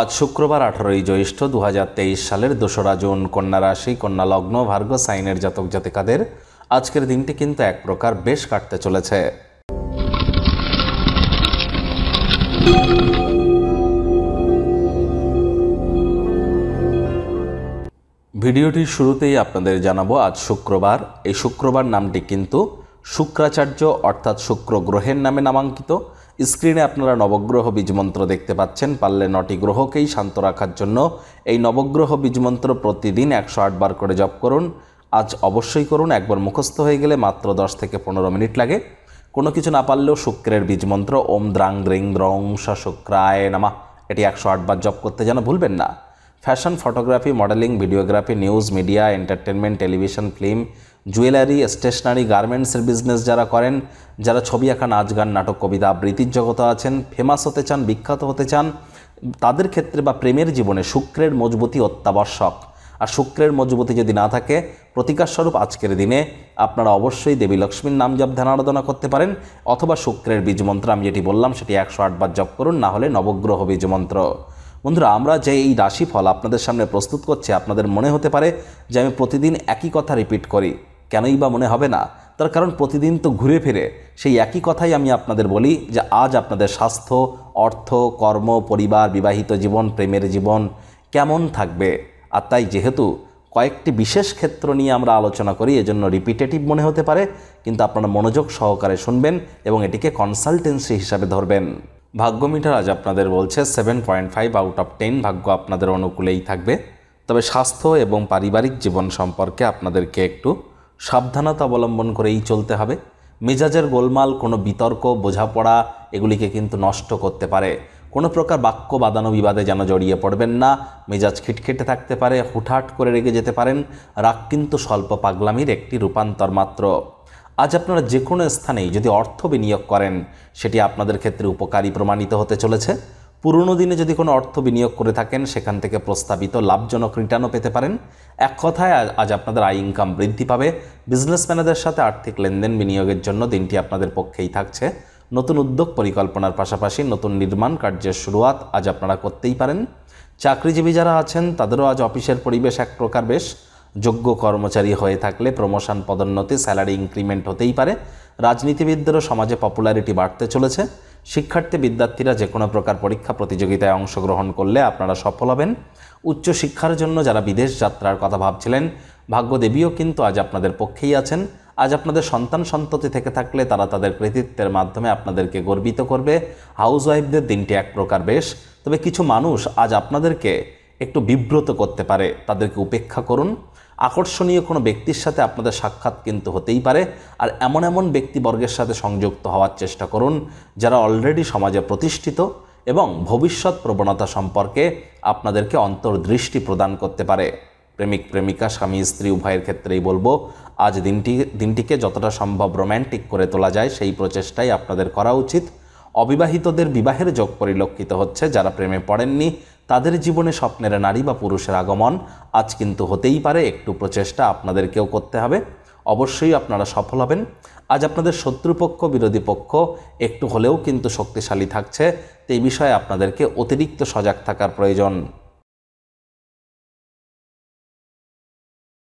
আজ শুক্রবার আঠারোই জ্যৈষ্ঠ দু সালের দোসরা জুন কন্যা রাশি কন্যা লগ্ন ভার্গ সাইনের জাতক জাতিকাদের আজকের দিনটি কিন্তু এক প্রকার বেশ কাটতে চলেছে ভিডিওটির শুরুতেই আপনাদের জানাবো আজ শুক্রবার এই শুক্রবার নামটি কিন্তু শুক্রাচার্য অর্থাৎ শুক্র গ্রহের নামে নামাঙ্কিত স্ক্রিনে আপনারা নবগ্রহ বীজমন্ত্র দেখতে পাচ্ছেন পারলে নটি গ্রহকেই শান্ত রাখার জন্য এই নবগ্রহ বীজমন্ত্র প্রতিদিন একশো আটবার করে জপ করুন আজ অবশ্যই করুন একবার মুখস্থ হয়ে গেলে মাত্র দশ থেকে পনেরো মিনিট লাগে কোনো কিছু না পারলেও শুক্রের বীজমন্ত্র ওম দ্রাং দ্রিং দ্রং শা শুক্রায় নামা এটি একশো আটবার জপ করতে যেন ভুলবেন না fashion photography modelling videography news media entertainment television film jewellery stationery গার্মেন্টসের বিজনেস যারা করেন যারা ছবি আঁকা নাচ গান নাটক কবিতা আবৃত্তির জগতে আছেন ফেমাস হতে চান বিখ্যাত হতে চান তাদের ক্ষেত্রে বা প্রেমের জীবনে শুক্রের মজবুতি অত্যাবশ্যক আর শুক্রের মজবুতি যদি না থাকে প্রতিকারস্বরূপ আজকের দিনে আপনারা অবশ্যই দেবী লক্ষ্মীর নাম জপ ধ্যান আরাধনা করতে পারেন অথবা শুক্রের বীজ মন্ত্র আমি যেটি বললাম সেটি একশো আটবার জপ করুন না হলে নবগ্রহ বীজ মন্ত্র বন্ধুরা আমরা যে এই রাশিফল আপনাদের সামনে প্রস্তুত করছি আপনাদের মনে হতে পারে যে আমি প্রতিদিন একই কথা রিপিট করি কেনই বা মনে হবে না তার কারণ প্রতিদিন তো ঘুরে ফিরে সেই একই কথাই আমি আপনাদের বলি যে আজ আপনাদের স্বাস্থ্য অর্থ কর্ম পরিবার বিবাহিত জীবন প্রেমের জীবন কেমন থাকবে আর তাই যেহেতু কয়েকটি বিশেষ ক্ষেত্র নিয়ে আমরা আলোচনা করি এজন্য রিপিটেটিভ মনে হতে পারে কিন্তু আপনারা মনোযোগ সহকারে শুনবেন এবং এটিকে কনসালটেন্সি হিসাবে ধরবেন ভাগ্যমিটার আজ আপনাদের বলছে seven point five out of ten ভাগ্য আপনাদের অনুকূলেই থাকবে তবে স্বাস্থ্য এবং পারিবারিক জীবন সম্পর্কে আপনাদেরকে একটু সাবধানতা অবলম্বন করেই চলতে হবে মেজাজের গোলমাল কোনো বিতর্ক বোঝাপড়া এগুলিকে কিন্তু নষ্ট করতে পারে কোনো প্রকার বাক্য বাদানো বিবাদে যেন জড়িয়ে পড়বেন না মেজাজ খিটখিটে থাকতে পারে হুটহাট করে রেগে যেতে পারেন রাগ কিন্তু স্বল্প পাগলামির একটি রূপান্তর মাত্র আজ আপনারা যে কোনো স্থানেই যদি অর্থ বিনিয়োগ করেন সেটি আপনাদের ক্ষেত্রে উপকারী প্রমাণিত হতে চলেছে পুরনো দিনে যদি কোনো অর্থ বিনিয়োগ করে থাকেন সেখান থেকে প্রস্তাবিত লাভজনক রিটার্নও পেতে পারেন এক কথায় আজ আপনাদের আয় ইনকাম বৃদ্ধি পাবে বিজনেসম্যানেদের সাথে আর্থিক লেনদেন বিনিয়োগের জন্য দিনটি আপনাদের পক্ষেই থাকছে নতুন উদ্যোগ পরিকল্পনার পাশাপাশি নতুন নির্মাণ কার্যের শুরুয়াত আজ আপনারা করতেই পারেন চাকরিজীবী যারা আছেন তাদেরও আজ অফিসের পরিবেশ এক প্রকার বেশ যোগ্য কর্মচারী হয়ে থাকলে প্রমোশন পদোন্নতি স্যালারি ইনক্রিমেন্ট হতেই পারে রাজনীতিবিদদেরও সমাজে পপুলারিটি বাড়তে চলেছে শিক্ষার্থী বিদ্যার্থীরা যে কোনো প্রকার পরীক্ষা প্রতিযোগিতায় অংশগ্রহণ করলে আপনারা সফল হবেন উচ্চশিক্ষার জন্য যারা বিদেশ যাত্রার কথা ভাবছিলেন ভাগ্যদেবীও কিন্তু আজ আপনাদের পক্ষেই আছেন আজ আপনাদের সন্তান সন্ততি থেকে থাকলে তারা তাদের কৃতিত্বের মাধ্যমে আপনাদেরকে গর্বিত করবে হাউসওয়াইফদের দিনটি এক প্রকার বেশ তবে কিছু মানুষ আজ আপনাদেরকে একটু বিব্রত করতে পারে তাদেরকে উপেক্ষা করুন আকর্ষণীয় কোনো ব্যক্তির সাথে আপনাদের সাক্ষাৎ কিন্তু হতেই পারে আর এমন এমন ব্যক্তিবর্গের সাথে সংযুক্ত হওয়ার চেষ্টা করুন যারা অলরেডি সমাজে প্রতিষ্ঠিত এবং ভবিষ্যৎ প্রবণতা সম্পর্কে আপনাদেরকে অন্তর্দৃষ্টি প্রদান করতে পারে প্রেমিক প্রেমিকা স্বামী স্ত্রী উভয়ের ক্ষেত্রেই বলবো আজ দিনটি দিনটিকে যতটা সম্ভব রোম্যান্টিক করে তোলা যায় সেই প্রচেষ্টাই আপনাদের করা উচিত অবিবাহিতদের বিবাহের যোগ পরিলক্ষিত হচ্ছে যারা প্রেমে পড়েননি তাদের জীবনে স্বপ্নের নারী বা পুরুষের আগমন আজ কিন্তু হতেই পারে একটু প্রচেষ্টা আপনাদেরকেও করতে হবে অবশ্যই আপনারা সফল হবেন আজ আপনাদের শত্রুপক্ষ বিরোধী পক্ষ একটু হলেও কিন্তু শক্তিশালী থাকছে এই বিষয়ে আপনাদেরকে অতিরিক্ত সজাগ থাকার প্রয়োজন